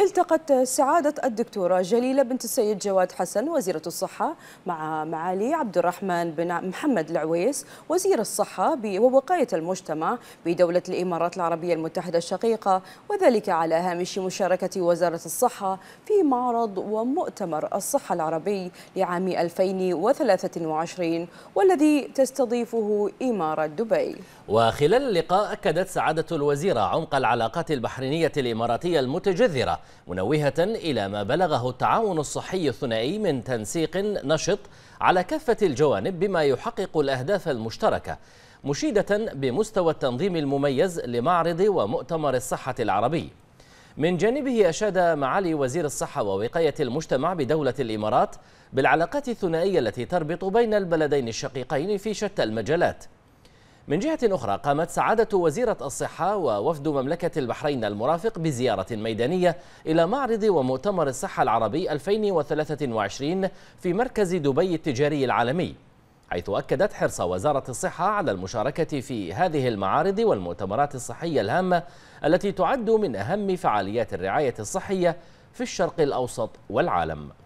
التقت سعادة الدكتورة جليلة بنت السيد جواد حسن وزيرة الصحة مع معالي عبد الرحمن بن محمد العويس وزير الصحة ووقاية المجتمع بدولة الإمارات العربية المتحدة الشقيقة وذلك على هامش مشاركة وزارة الصحة في معرض ومؤتمر الصحة العربي لعام 2023 والذي تستضيفه إمارة دبي وخلال اللقاء أكدت سعادة الوزيرة عمق العلاقات البحرينية الإماراتية المتجذرة منوهة إلى ما بلغه التعاون الصحي الثنائي من تنسيق نشط على كافة الجوانب بما يحقق الأهداف المشتركة مشيدة بمستوى التنظيم المميز لمعرض ومؤتمر الصحة العربي من جانبه أشاد معالي وزير الصحة ووقاية المجتمع بدولة الإمارات بالعلاقات الثنائية التي تربط بين البلدين الشقيقين في شتى المجالات من جهة أخرى قامت سعادة وزيرة الصحة ووفد مملكة البحرين المرافق بزيارة ميدانية إلى معرض ومؤتمر الصحة العربي 2023 في مركز دبي التجاري العالمي حيث أكدت حرص وزارة الصحة على المشاركة في هذه المعارض والمؤتمرات الصحية الهامة التي تعد من أهم فعاليات الرعاية الصحية في الشرق الأوسط والعالم